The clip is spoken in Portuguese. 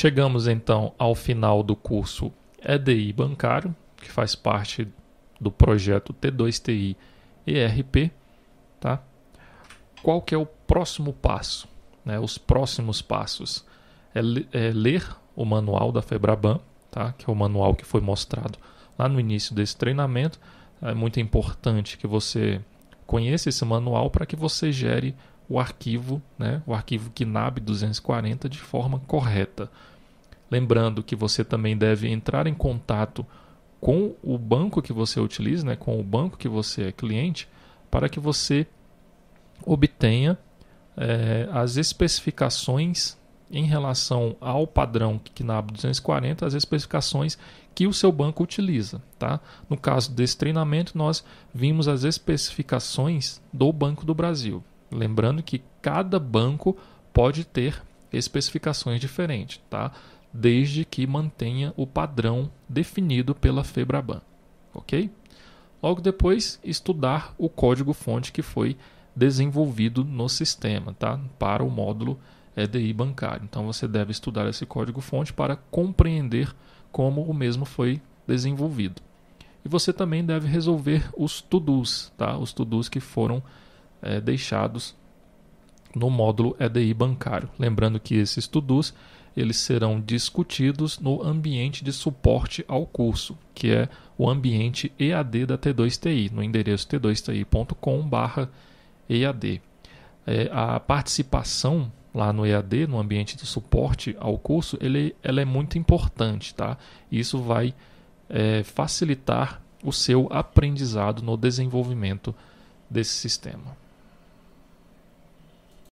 Chegamos então ao final do curso EDI bancário, que faz parte do projeto T2TI ERP, tá? Qual que é o próximo passo? Né? Os próximos passos é, é ler o manual da Febraban, tá? Que é o manual que foi mostrado lá no início desse treinamento. É muito importante que você conheça esse manual para que você gere o arquivo, né? O arquivo KNAB 240 de forma correta. Lembrando que você também deve entrar em contato com o banco que você utiliza, né, com o banco que você é cliente, para que você obtenha é, as especificações em relação ao padrão KNAB 240, as especificações que o seu banco utiliza. Tá? No caso desse treinamento, nós vimos as especificações do Banco do Brasil. Lembrando que cada banco pode ter especificações diferentes. Tá? desde que mantenha o padrão definido pela FEBRABAN, ok? Logo depois, estudar o código-fonte que foi desenvolvido no sistema, tá? Para o módulo EDI bancário. Então você deve estudar esse código-fonte para compreender como o mesmo foi desenvolvido. E você também deve resolver os to-dos, tá? Os to-dos que foram é, deixados no módulo EDI bancário. Lembrando que esses to eles serão discutidos no ambiente de suporte ao curso, que é o ambiente EAD da T2TI, no endereço t2ti.com/ead. É, a participação lá no EAD, no ambiente de suporte ao curso, ele, ela é muito importante, tá? Isso vai é, facilitar o seu aprendizado no desenvolvimento desse sistema.